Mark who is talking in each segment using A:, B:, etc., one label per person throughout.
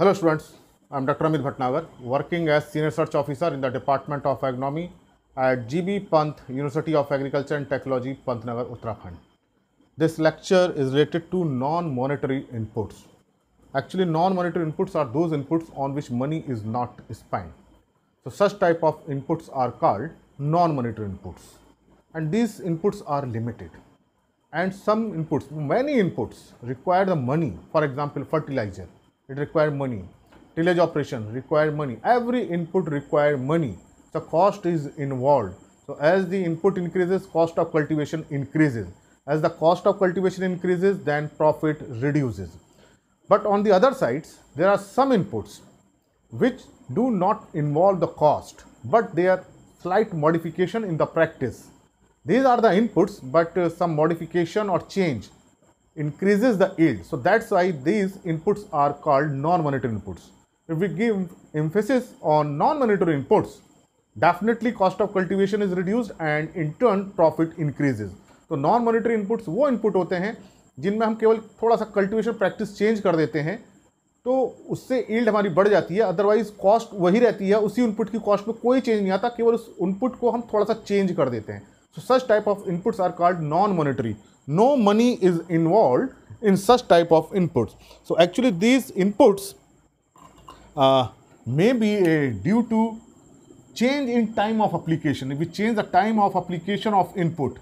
A: Hello students, I am Dr. Amit Bhatnagar, working as Senior Research Officer in the Department of Agronomy at GB Pant, University of Agriculture and Technology, Pantnagar, Uttarakhand. This lecture is related to non-monetary inputs. Actually, non-monetary inputs are those inputs on which money is not spent. So, such type of inputs are called non-monetary inputs. And these inputs are limited. And some inputs, many inputs require the money, for example, fertilizer it require money. Tillage operation require money. Every input require money. So cost is involved. So as the input increases, cost of cultivation increases. As the cost of cultivation increases, then profit reduces. But on the other sides, there are some inputs which do not involve the cost, but they are slight modification in the practice. These are the inputs, but uh, some modification or change increases the yield. So that's why these inputs are called non-monetary inputs. If we give emphasis on non-monetary inputs, definitely cost of cultivation is reduced and in turn profit increases. तो non monetary inputs वो input होते हैं जिनमें हम केवल थोड़ा सा cultivation practice change कर देते हैं तो उससे ईल्ड हमारी बढ़ जाती है अदरवाइज कॉस्ट वही रहती है उसी इनपुट की कॉस्ट में कोई चेंज नहीं आता केवल उस इनपुट को हम थोड़ा सा चेंज कर देते हैं so such type of inputs are called non monetary no money is involved in such type of inputs. So actually these inputs uh, may be uh, due to change in time of application. If we change the time of application of input,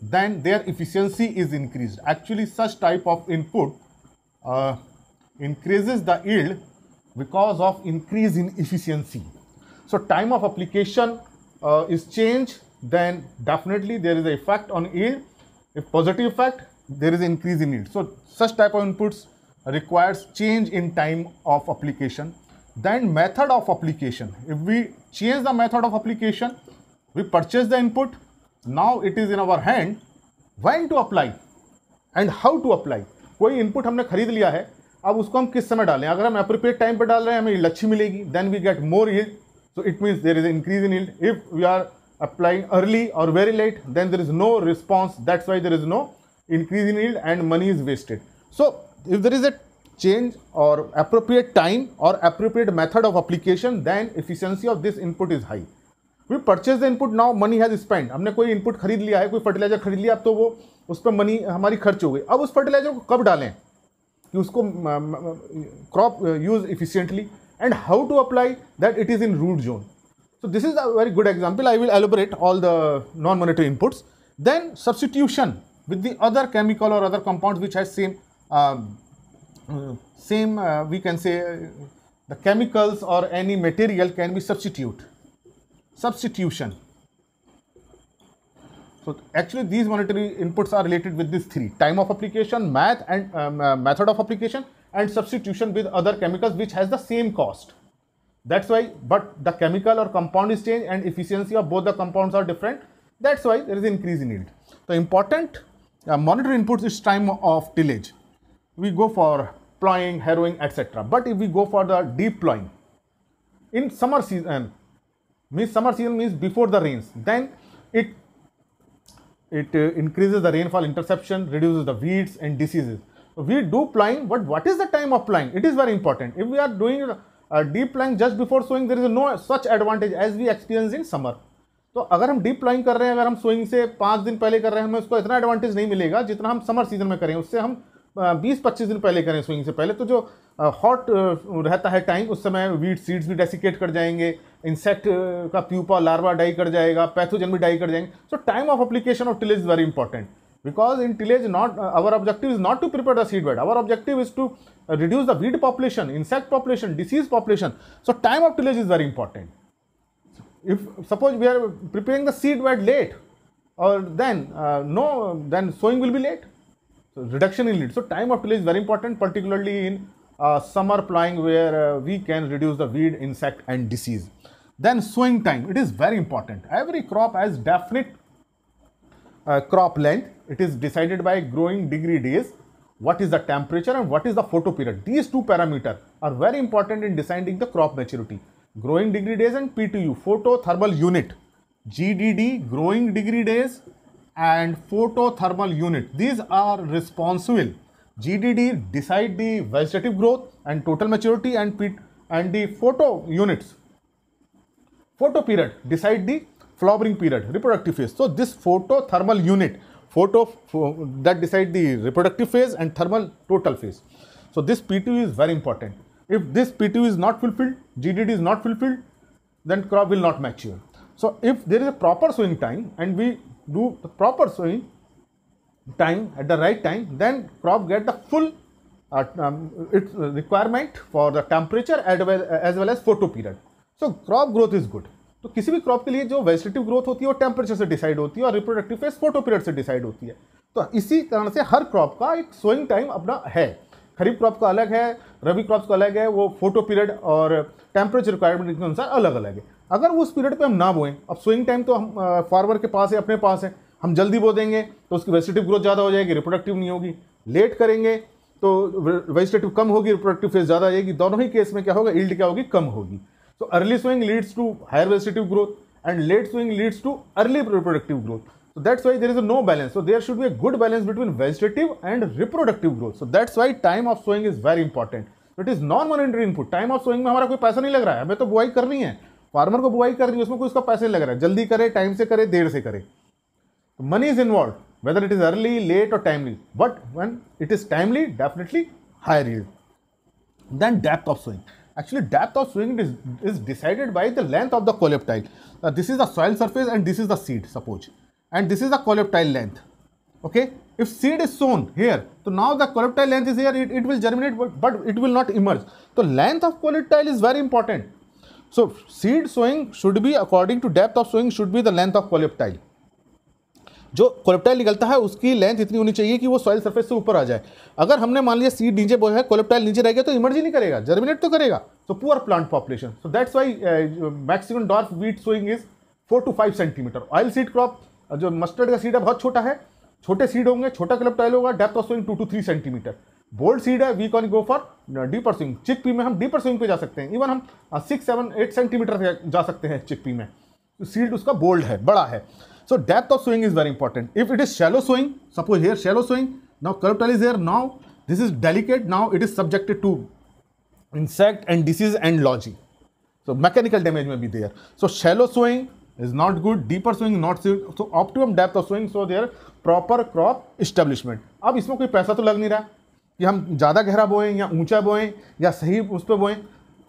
A: then their efficiency is increased. Actually such type of input uh, increases the yield because of increase in efficiency. So time of application uh, is changed, then definitely there is effect on yield If positive effect, there is increase in yield. So such type of inputs requires change in time of application. Then method of application. If we change the method of application, we purchase the input. Now it is in our hand when to apply and how to apply. कोई input हमने खरीद लिया है अब उसको हम किस समय डालें अगर हम अप्रोप्रिएट टाइम पर डाल रहे हैं हमें लच्छी मिलेगी then we get more yield so it means there is increase in yield if we are applying early or very late, then there is no response. That's why there is no increase in yield and money is wasted. So, if there is a change or appropriate time or appropriate method of application, then efficiency of this input is high. we purchase the input now money has spent humne koi input kharid liya hai koi fertilizer kharid liya ab to wo us pe money hamari kharch ho gayi ab us fertilizer ko kab dale ki usko crop use efficiently and how to apply that it is in root zone So this is a very good example. I will elaborate all the non-monetary inputs. Then substitution with the other chemical or other compounds which has same, uh, same uh, we can say the chemicals or any material can be substitute. Substitution. So actually these monetary inputs are related with these three time of application, math and um, uh, method of application and substitution with other chemicals which has the same cost. That's why, but the chemical or compound is changed and efficiency of both the compounds are different. That's why there is increase in yield. The important uh, monitor inputs is time of tillage. We go for ploughing, harrowing, etc. But if we go for the deep ploughing, in summer season, means summer season means before the rains, then it it uh, increases the rainfall interception, reduces the weeds and diseases. We do ploughing, but what is the time of ploughing? It is very important. If we are doing deep ploughing just before sowing there is no such advantage as we experience in summer तो अगर हम deep प्लाइंग कर रहे हैं अगर हम swing से पाँच दिन पहले कर रहे हैं हमें उसको इतना एडवांटेज नहीं मिलेगा जितना हम समर सीजन में करें उससे हम बीस पच्चीस दिन पहले करें स्विंग से पहले तो जो हॉट रहता है टाइम उस समय वीट सीड्स भी डेसिकेट कर जाएंगे इंसेक्ट का प्यूपा लार्वा डाई कर जाएगा पैथोजन भी डाई कर जाएंगे so time of application of till is very important because in tillage not uh, our objective is not to prepare the seed bed. our objective is to uh, reduce the weed population insect population disease population so time of tillage is very important if suppose we are preparing the seed bed late or then uh, no then sowing will be late so reduction in yield so time of tillage is very important particularly in uh, summer plowing where uh, we can reduce the weed insect and disease then sowing time it is very important every crop has definite uh, crop length it is decided by growing degree days, what is the temperature and what is the photo period. These two parameters are very important in deciding the crop maturity. Growing degree days and PTU, thermal unit, GDD, growing degree days and photo thermal unit. These are responsible. GDD decide the vegetative growth and total maturity and, P and the photo units. Photo period decide the flowering period, reproductive phase. So this photo thermal unit photo that decide the reproductive phase and thermal total phase. So this P2 is very important. If this P2 is not fulfilled, GDD is not fulfilled, then crop will not mature. So if there is a proper sowing time and we do the proper sowing time at the right time, then crop get the full uh, um, its requirement for the temperature as well as, well as photo period. So crop growth is good. तो किसी भी crop के लिए जो vegetative growth होती है वो temperature से डिसाइड होती है और रिप्रोडक्टिव फेस फोटो पीरियड से डिसाइड होती है तो इसी कारण से हर क्रॉप का एक सोइंग टाइम अपना है खरीफ क्रॉप का अलग है रबी क्रॉप का अलग है वो फोटो पीरियड और टेम्परेचर रिक्वायरमेंट के अनुसार अलग अलग है अगर उस पीरियड पर हम ना बोएं अब स्विंग टाइम तो हम फार्मर के पास है अपने पास है हम जल्दी बो देंगे तो उसकी वेजिटेटिव ग्रोथ ज़्यादा हो जाएगी रिप्रोडक्टिव नहीं होगी लेट करेंगे तो वेजिटेटिव कम होगी रिप्रोडक्टिव फेज ज़्यादा आएगी दोनों ही केस में क्या होगा इल्ड क्या होगी कम होगी तो early sowing leads to higher vegetative growth and late sowing leads to early reproductive growth so that's why there is no balance so there should be a good balance between vegetative and reproductive growth so that's why time of sowing is very important it is non monetary input time of sowing में हमारा कोई पैसा नहीं लग रहा है हमें तो बुआई करनी है फार्मर को बुआई करनी है उसमें कोई उसका पैसा नहीं लग रहा है जल्दी करे टाइम से करे देर से करे money is involve whether it is early late और timely but when it is timely definitely higher you then depth of sowing Actually, depth of swing is, is decided by the length of the coleoptile. Now, this is the soil surface and this is the seed, suppose. And this is the coleoptile length. Okay. If seed is sown here, so now the coleoptile length is here, it, it will germinate, but, but it will not emerge. So, length of coleoptile is very important. So, seed sowing should be according to depth of sowing should be the length of coleoptile. जो coleoptile निकलता है उसकी length इतनी होनी चाहिए कि वो soil surface से ऊपर आ जाए अगर हमने मान लिया सीड नीचे बोया है कोलेप्टाइल नीचे रह तो इमर्ज ही नहीं करेगा जर्मिनेट तो करेगा so poor plant population so that's why maximum dwarf wheat sowing is four to five centimetre oil seed crop जो मस्टर्ड का सीड है बहुत छोटा है छोटे सीड होंगे छोटा कोलेप्टाइल होगा depth of sowing two to three centimetre bold seed है we can go for deeper sowing chickpea में हम डीपर स्विंग पे जा सकते हैं इवन हम सिक्स सेवन एट सेंटीमीटर जा सकते हैं चिक पी में सील्ड उसका बोल्ड है बड़ा है so depth of sowing is very important if it is shallow sowing suppose here shallow sowing now coleoptile is here now this is delicate now it is subjected to insect and disease and लॉजी so mechanical damage में भी there so shallow sowing is not good deeper sowing not so optimum depth of sowing so there proper crop establishment अब इसमें कोई पैसा तो लग नहीं रहा कि हम ज़्यादा गहरा बोएं या ऊंचा बोएं या सही उस पर बोएं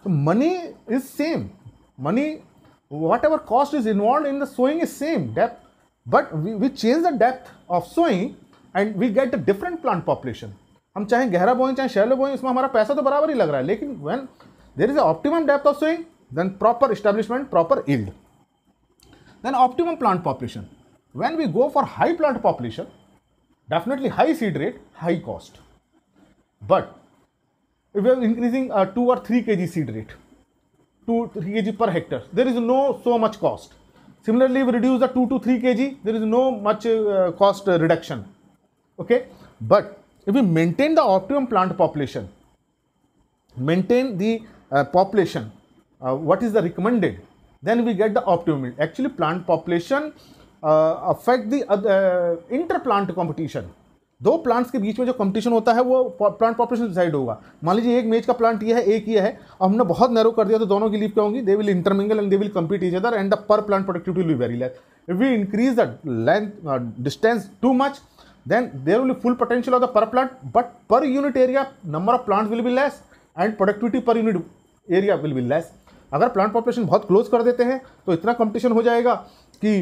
A: तो money is same money whatever cost is involved in the sowing is same depth but we, change the depth of sowing and we get a different plant population I am गहरा बोएं चाहे शैलो बोएं इसमें हमारा पैसा तो बराबर ही लग when there is a optimum depth of sowing then proper establishment proper yield then optimum plant population when we go for high plant population definitely high seed rate high cost but if we are increasing uh, 2 or 3 kg seed rate to 3 kg per hectare. There is no so much cost. Similarly, we reduce the 2 to 3 kg, there is no much uh, cost uh, reduction. Okay, but if we maintain the optimum plant population, maintain the uh, population, uh, what is the recommended, then we get the optimum. Actually, plant population uh, affect the uh, competition. दो plants के बीच में जो competition होता है वो plant population decide होगा मान लीजिए एक मेज का प्लांट ये है एक ये है और हमने बहुत नैरो कर दिया तो दोनों की लीव क्या होंगी they will intermingle and they will compete each other and the per plant productivity will vary less if we increase the length distance too much then there will full potential of the per plant but per unit area number of plants will be less and productivity per unit area will be less अगर plant population बहुत close कर देते हैं तो इतना competition हो जाएगा कि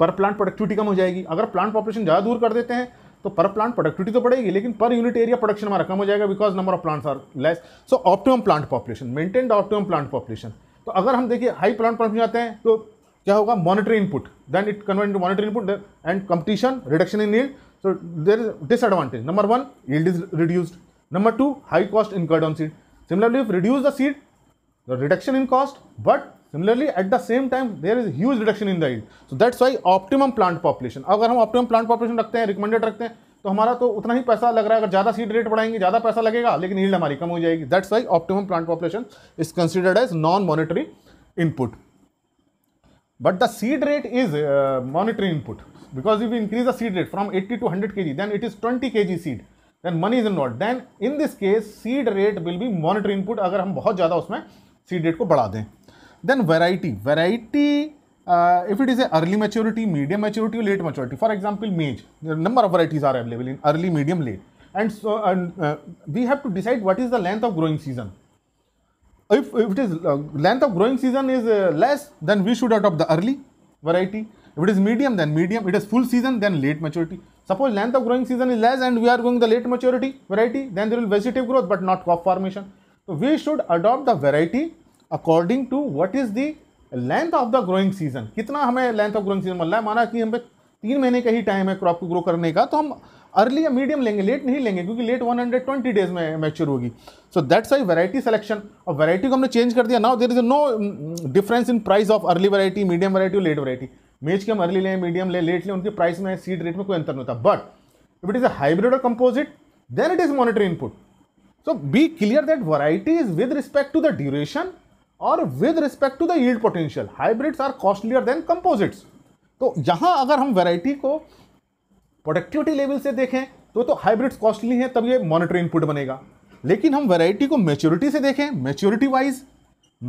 A: पर प्लांट प्रोडक्टिविटी कम हो जाएगी अगर प्लांट पॉपुलेशन ज़्यादा दूर कर देते हैं तो पर प्लांट प्रोडक्टिविटी तो बढ़ेगी लेकिन पर यूनिट एरिया प्रोडक्शन हमारा कम हो जाएगा because number of plants are less so optimum plant population maintained optimum plant population तो अगर हम देखिए हाई प्लांट पॉपुलेशन जाते हैं तो क्या होगा monetary input then it convert to monetary input and competition reduction in yield so there is disadvantage number one yield is reduced number two high cost incurred on seed similarly if reduce the seed reduction in cost but similarly at the same time there is huge reduction in the yield so that's why optimum plant population अगर हम optimum plant population रखते हैं recommended रखते हैं तो हमारा तो उतना ही पैसा लग रहा है अगर ज़्यादा सीड रेट बढ़ाएंगे ज़्यादा पैसा लगेगा लेकिन ईल्ड हमारी कम हो जाएगी that's why optimum plant population is considered as non monetary input but the seed rate is monetary input because you increase the seed rate from eighty to hundred K G then it is twenty K G seed then money is not then in this case seed rate will be monetary input अगर हम बहुत ज़्यादा उसमें seed rate को बढ़ा दें Then variety. Variety, uh, if it is a early maturity, medium maturity, or late maturity. For example, maize. There number of varieties are available in early, medium, late. And so and, uh, we have to decide what is the length of growing season. If, if it is uh, length of growing season is uh, less, then we should adopt the early variety. If it is medium, then medium. It is full season, then late maturity. Suppose length of growing season is less and we are going the late maturity variety, then there will vegetative growth but not crop formation. So we should adopt the variety according to what is the length of the growing season कितना हमें length of growing season मिल रहा है माना कि हमें तीन महीने का ही टाइम है क्रॉप को ग्रो करने का तो हम अर्ली या मीडियम लेंगे लेट नहीं लेंगे क्योंकि लेट 120 डेज में मैच्योर होगी so that's I variety selection और वैरायटी को हमने चेंज कर दिया now there is no difference in price of early variety medium variety और लेट वैरायटी मेज के हम अर्ली लें मीडियम लें लेट लें उनके प्राइस में सीड रेट में कोई अंतर नहीं होता but if it is a hybrid और composite then it is monetary input so be clear that variety is with respect to the duration और with respect to the yield potential hybrids are costlier than composites तो यहाँ अगर हम variety को productivity level से देखें तो तो हाइब्रिड्स कॉस्टली हैं तब ये मॉनिटर इनपुट बनेगा लेकिन हम वैरायटी को मेच्योरिटी से देखें maturity wise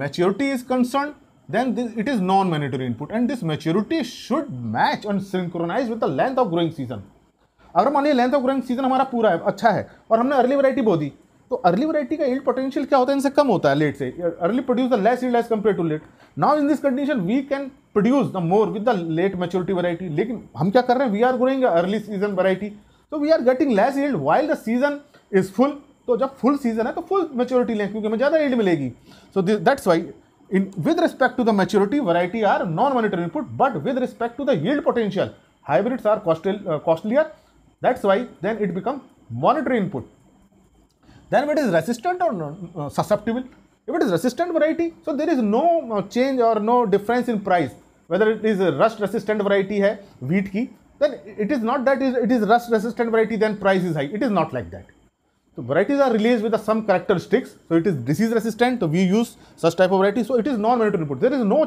A: maturity is concern then this it is non monetary input and this maturity should match and synchronize with the length of growing अगर मानिए लेंथ ऑफ ग्रोइंग सीजन हमारा पूरा है अच्छा है और हमने अर्ली वैरायटी बो दी तो अर्ली वराइटी का इल्ड पोटेंशियल क्या होता है इनसे कम होता है लेट से early produce the less yield as compare to late now in this condition we can produce the more with the late maturity variety लेकिन हम क्या कर रहे हैं we are growing early season variety तो we are getting less yield while the season is full तो जब full season है तो फुल मेच्योरिटी लें क्योंकि हमें ज़्यादा यील्ड मिलेगी so that's why in with respect to the maturity variety are non monitor input but with respect to the yield potential hybrids are costlier that's why then it become monitor input then it is resistant or no, susceptible. If it is resistant variety, so there is no change or no difference in price. Whether it is a rust resistant variety hai, wheat ki, then it is not that it is rust resistant variety, then price is high. It is not like that. So varieties are released with some characteristics. So it is disease resistant. So we use such type of variety. So it is non-monetary input. There is no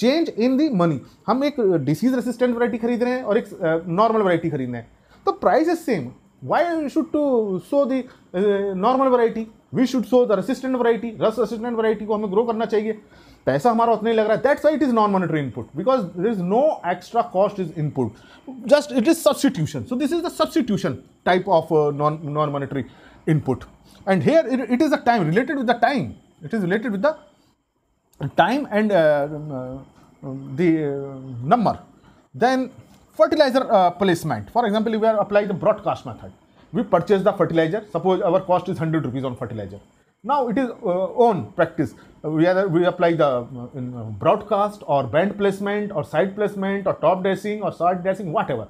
A: change in the money हम एक disease resistant variety खरीद रहे हैं और एक normal variety खरीद रहे हैं तो price is same why we should to sow the uh, normal variety we should sow the resistant variety rust resistant variety को हमें grow करना चाहिए पैसा हमारा उतना ही लग रहा है that's it is non monetary input because there is no extra cost is input just it is substitution so this is the substitution type of non non monetary input and here it is the time related with the time it is related with the time and the number then fertilizer uh, placement. For example, if we are applying the broadcast method, we purchase the fertilizer. Suppose our cost is 100 rupees on fertilizer. Now it is uh, own practice. Uh, we, we apply the uh, uh, broadcast or band placement or side placement or top dressing or side dressing, whatever.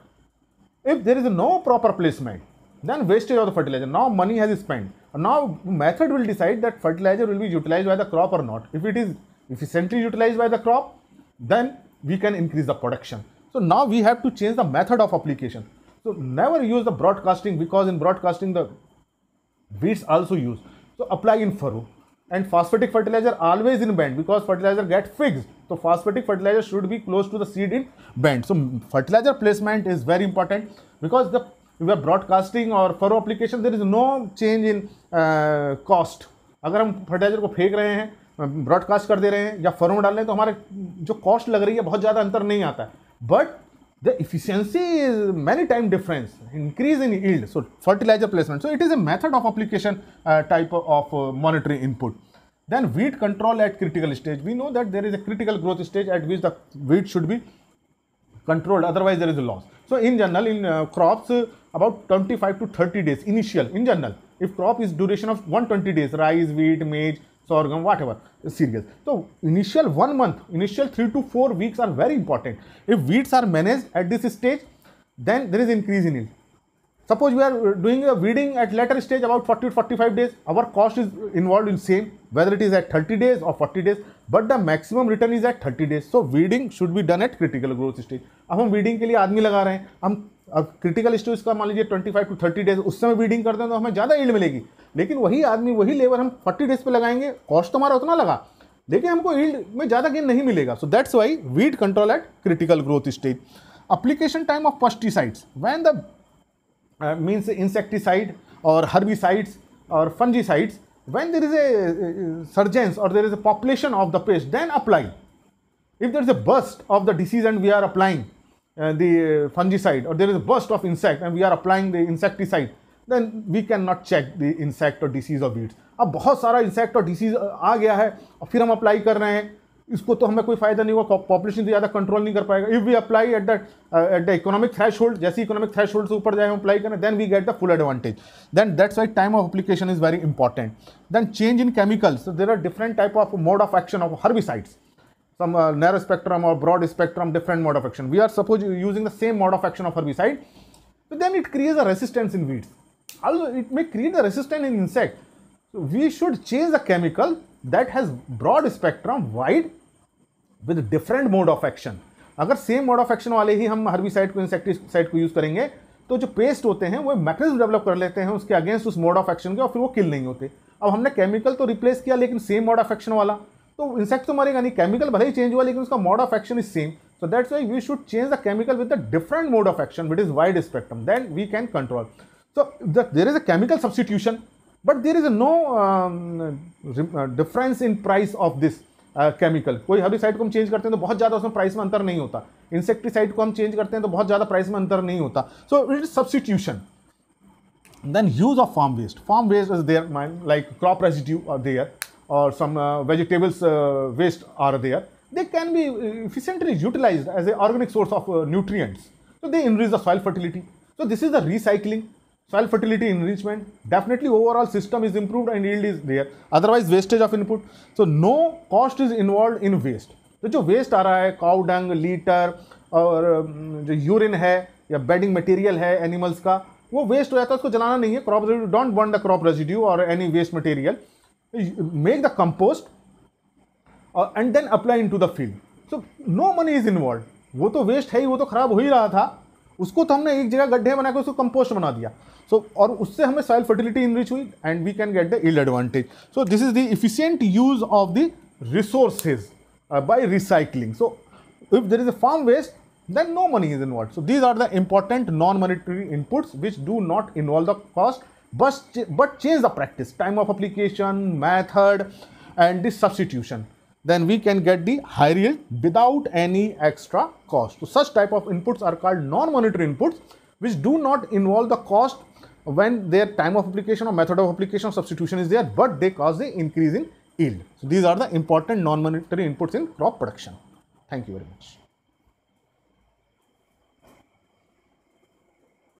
A: If there is no proper placement, then wastage of the fertilizer. Now money has spent. Now method will decide that fertilizer will be utilized by the crop or not. If it is efficiently utilized by the crop, then we can increase the production. So now we have to change the method of application. So never use the broadcasting because in broadcasting the weeds also use So apply in furrow and phosphatic fertilizer always in band because fertilizer get fixed. So phosphatic fertilizer should be close to the seed in band. So fertilizer placement is very important because the we are broadcasting or furrow application there is no change in uh, cost. अगर हम fertiliser को फेंक रहे हैं broadcast कर दे रहे हैं या फर्म डाल रहे हैं तो हमारे जो कॉस्ट लग रही है बहुत ज़्यादा अंतर नहीं आता है but the efficiency is many time difference increase in yield so fertilizer placement so it is a method of application uh, type of uh, monetary input then weed control at critical stage we know that there is a critical growth stage at which the weed should be controlled otherwise there is a loss so in general in uh, crops about 25 to 30 days initial in general if crop is duration of 120 days rice wheat maize sorghum whatever cereal तो initial one month initial three to four weeks are very important if weeds are manage at this stage then there is increase in it suppose we are doing weeding at later stage about forty forty five days our cost is involve in same whether it is at thirty days और forty days but the maximum return is at thirty days so weeding should be done at critical growth stage अब हम weeding के लिए आदमी लगा रहे हैं हम अब क्रिटिकल स्टेज का मान लीजिए twenty five to thirty days उस समय वीडिंग करते हैं तो हमें ज़्यादा ईल्ड मिलेगी लेकिन वही आदमी वही लेबर हम फोर्टी डेज पर लगाएंगे कॉस्ट तो हमारा उतना लगा लेकिन हमको ईल्ड में ज़्यादा गेन नहीं मिलेगा so that's why weed control at critical growth stage application time of pesticides when the means insecticide और हर्बिसाइड्स और fungicides when there is a surgence और there is a population of the pest then apply if there is a burst of the disease and we are applying the और there is a burst of insect and we are applying the insecticide then we can not check the insect और disease of weeds अब बहुत सारा insect और disease आ गया है और फिर हम अप्लाई कर रहे हैं इसको तो हमें कोई फायदा नहीं होगा पॉपुलेशन तो ज़्यादा कंट्रोल नहीं कर पाएगा if we apply at the at the economic threshold जैसे इकोनॉमिक थ्रेश होल्ड से ऊपर जाए हम अप्लाई करें then we get the full advantage then that's why time of application is very important then change in chemicals there are different type of mode of action of herbicides uh, narrow spectrum और broad spectrum different mode of action we are suppose using the same mode of action of herbicide then it creates a resistance in weeds although it may create a resistance in insect. So we should chase a chemical that has broad spectrum, wide, with different mode of action. अगर same mode of action वाले ही हम herbicide को insecticide को use करेंगे तो जो paste होते हैं वो मैकेनिज्म डेवलप कर लेते हैं उसके अगेंस्ट उस मोड ऑफ एक्शन के और फिर वो किल नहीं होते अब हमने केमिकल तो रिप्लेस किया लेकिन सेम मोड ऑफ एक्शन वाला तो इंसेक्ट तो मरेगा नहीं केमिकल भले ही चेंज हुआ लेकिन उसका mode of action is same so that's why we should change the chemical with a different mode of action which is wide spectrum then we can control so the, there is a chemical substitution but there is a no um, uh, difference in chemical uh, कोई कोई side को हम change करते हैं तो बहुत ज़्यादा उसमें प्राइस में अंतर नहीं होता इंसेक्टिसाइड को हम चेंज करते हैं तो बहुत ज़्यादा प्राइस में अंतर नहीं होता so it is substitution then use of farm waste farm waste is there mine like crop residue are there और some vegetables waste are there they can be efficiently utilize as a organic source of nutrient they increase the soil fertility so this is the recycling soil fertility enrichment definitely overall system is improved and yield is there otherwise wastage of input so no cost is involved in waste तो जो waste आ रहा है cow dung litter और um, जो urine है या bedding material है एनिमल्स का वो वेस्ट हो जाता है उसको जलाना नहीं है crop residue don't burn the crop residue और any waste material make the compost and then apply into the field so no money is involve वो तो वेस्ट है ही वो तो खराब हो ही रहा था उसको तो हमने एक जगह गड्ढे बनाकर उसको कंपोस्ट बना दिया सो so, और उससे हमें सॉइल फर्टिलिटी इन रिच हुई and we can get the ill advantage so this is the efficient use of the resources by recycling so if there is a farm waste then no money is involve so these are the important non monetary inputs which do not involve the cost बस but change the practice time of application method and this substitution then we can get the higher yield without any extra cost. So such type of inputs are called non-monetary inputs which do not involve the cost when their time of application or method of application substitution is there but they cause the increase in yield. So these are the important non-monetary inputs in crop production. Thank you very much.